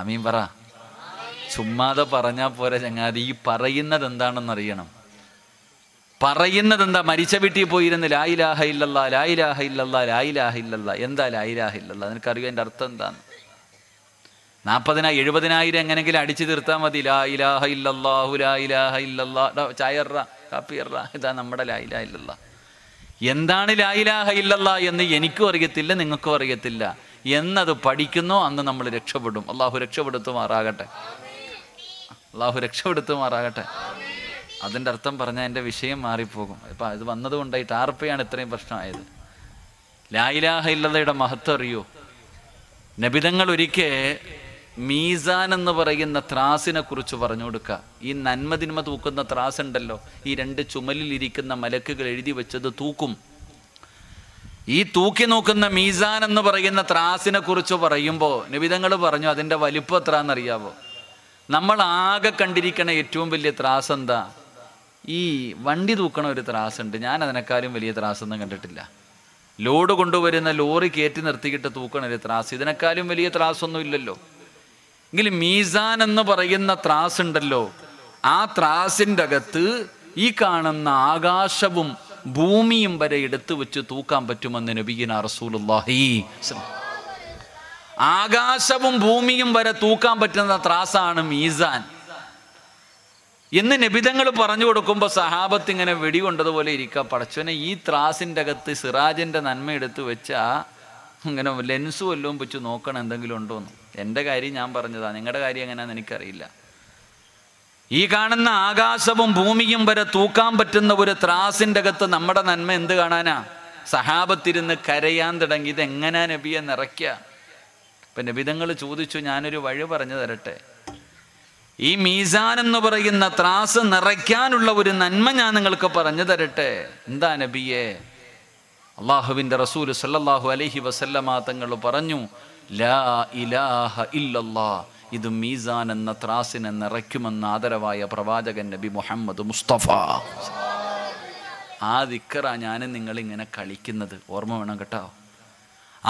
ആമീൻ പറ ചുമ്മാതെ പറഞ്ഞാൽ പോരെ ചങ്ങാതി ഈ പറയുന്നത് എന്താണെന്ന് അറിയണം പറയുന്നത് എന്താ മരിച്ച വീട്ടിൽ പോയിരുന്ന ലായിലാഹ ഇല്ലല്ല ലായിലാഹ ഇല്ലല്ല ലായിലാഹ ഇല്ലല്ല എന്താ ലായിലാഹ ഇല്ലല്ല നിനക്കറിയാം എൻ്റെ അർത്ഥം എന്താണ് നാൽപ്പതിനായിരം എഴുപതിനായിരം എങ്ങനെങ്കിലും അടിച്ചു തീർത്താൽ മതി ലാ ഇല്ലല്ലാഹു ലാ ഇല്ലല്ല ഇല്ലല്ലാ ചായറ കാപ്പിയറ ഇതാ നമ്മുടെ ലായിലാ ഇല്ലല്ല എന്താണ് ലായിലാഹ ഇല്ലല്ല എന്ന് എനിക്കും അറിയത്തില്ല നിങ്ങൾക്കും അറിയത്തില്ല എന്നത് പഠിക്കുന്നോ അന്ന് നമ്മൾ രക്ഷപ്പെടും അള്ളാഹു രക്ഷപ്പെടുത്തുമാറാകട്ടെ അള്ളാഹു രക്ഷപ്പെടുത്തുമാറാകട്ടെ അതിൻ്റെ അർത്ഥം പറഞ്ഞാൽ എൻ്റെ വിഷയം മാറിപ്പോകും ഇപ്പം അത് വന്നതുകൊണ്ടായി ടാർപ്പയാണ് ഇത്രയും പ്രശ്നമായത് ലായിലാഹ ഇല്ലതയുടെ മഹത്വം അറിയോ നബിതങ്ങൾ ഒരിക്കെ മീസാൻ എന്ന് പറയുന്ന ത്രാസിനെ കുറിച്ച് പറഞ്ഞു കൊടുക്കുക ഈ നന്മതിന്മ തൂക്കുന്ന ത്രാസുണ്ടല്ലോ ഈ രണ്ട് ചുമലിലിരിക്കുന്ന മലക്കുകൾ എഴുതി വെച്ചത് തൂക്കും ഈ തൂക്കി നോക്കുന്ന മീസാൻ എന്ന് പറയുന്ന ത്രാസിനെ കുറിച്ച് പറയുമ്പോൾ നിബിതങ്ങൾ പറഞ്ഞു അതിൻ്റെ വലിപ്പം എത്ര എന്നറിയാവോ നമ്മൾ ആകെ കണ്ടിരിക്കണ ഏറ്റവും വലിയ ത്രാസ് എന്താ ഈ വണ്ടി തൂക്കണ ഒരു ത്രാസ് ഉണ്ട് ഞാൻ അതിനെക്കാളും വലിയ ത്രാസൊന്നും കണ്ടിട്ടില്ല ലോഡ് കൊണ്ടുവരുന്ന ലോറി കയറ്റി നിർത്തിയിട്ട് തൂക്കണ ഒരു ത്രാസ് ഇതിനേക്കാളും വലിയ ത്രാസൊന്നും ഇല്ലല്ലോ എങ്കിലും മീസാൻ എന്ന് പറയുന്ന ത്രാസ് ഉണ്ടല്ലോ ആ ത്രാസിൻ്റെ അകത്ത് ഈ കാണുന്ന ആകാശവും ഭൂമിയും വരെ എടുത്തു വെച്ച് തൂക്കാൻ പറ്റുമെന്ന് നബീന റസൂലുല്ലാഹി ആകാശവും ഭൂമിയും വരെ തൂക്കാൻ പറ്റുന്ന ത്രാസാണ് മീസാൻ എന്ന് നബിതങ്ങൾ പറഞ്ഞു കൊടുക്കുമ്പോൾ സഹാബത്ത് ഇങ്ങനെ വെടികൊണ്ടതുപോലെ ഇരിക്ക പടച്ചവനെ ഈ ത്രാസിൻ്റെ അകത്ത് സിറാജിൻ്റെ നന്മ എടുത്ത് വെച്ചാൽ ഇങ്ങനെ ലെൻസ് വല്ലതും വെച്ച് നോക്കണം എന്തെങ്കിലും എന്ന് എൻ്റെ കാര്യം ഞാൻ പറഞ്ഞതാണ് നിങ്ങളുടെ കാര്യം എങ്ങനെയാണെന്ന് എനിക്കറിയില്ല ഈ കാണുന്ന ആകാശവും ഭൂമിയും വരെ തൂക്കാൻ പറ്റുന്ന ഒരു ത്രാസിൻ്റെ അകത്ത് നമ്മുടെ നന്മ എന്ത് കാണാനാ സഹാബത്തിരുന്ന് കരയാൻ തുടങ്ങി ഇത് എങ്ങനാ നബിയെ നിറയ്ക്കുക ഇപ്പൊ നബിതങ്ങൾ ചോദിച്ചു ഞാനൊരു വഴി പറഞ്ഞു തരട്ടെ ഈ മീസാൻ എന്ന് പറയുന്ന ത്രാസ് നിറയ്ക്കാനുള്ള ഒരു നന്മ ഞാൻ നിങ്ങൾക്ക് പറഞ്ഞു തരട്ടെ എന്താ നബിയെ അള്ളാഹുവിന്റെ റസൂൽ സല്ലാഹു അലഹി വസല്ലമാ തങ്ങൾ പറഞ്ഞു ലാ ഇലാഹ ഇല്ലല്ലാഹ് ഇത് മീസാൻ എന്ന ത്രാസിനെ നിറയ്ക്കുമെന്ന ആദരവായ പ്രവാചകൻ നബി മുഹമ്മദ് മുസ്തഫ ആ ദിക്കറ ഞാൻ നിങ്ങളിങ്ങനെ കളിക്കുന്നത് ഓർമ്മ വേണം കേട്ടോ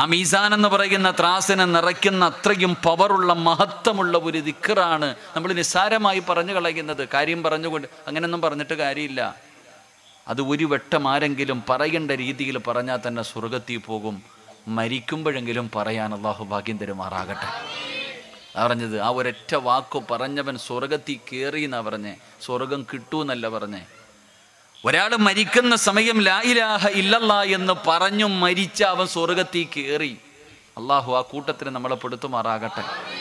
ആ മീസാൻ എന്ന് പറയുന്ന ത്രാസിനെ നിറയ്ക്കുന്ന അത്രയും പവറുള്ള മഹത്വമുള്ള ഒരു ദിക്കറാണ് നമ്മൾ നിസ്സാരമായി പറഞ്ഞു കളയുന്നത് കാര്യം പറഞ്ഞുകൊണ്ട് അങ്ങനെയൊന്നും പറഞ്ഞിട്ട് കാര്യമില്ല അത് ഒരു വെട്ടം ആരെങ്കിലും പറയേണ്ട രീതിയിൽ പറഞ്ഞാൽ തന്നെ സ്വർഗത്തിൽ പോകും മരിക്കുമ്പോഴെങ്കിലും പറയാൻ അള്ളാഹു ഭാഗ്യം തരുമാറാകട്ടെ പറഞ്ഞത് ആ ഒരൊറ്റ വാക്കു പറഞ്ഞവൻ സ്വർഗത്തിൽ കയറി എന്നാ പറഞ്ഞേ സ്വർഗം കിട്ടൂ എന്നല്ല പറഞ്ഞേ ഒരാൾ മരിക്കുന്ന സമയം ലായിലാഹ ഇല്ലല്ല എന്ന് പറഞ്ഞു മരിച്ച അവൻ സ്വർഗത്തിൽ കയറി അള്ളാഹു ആ കൂട്ടത്തിന് നമ്മളെ പെടുത്തുമാറാകട്ടെ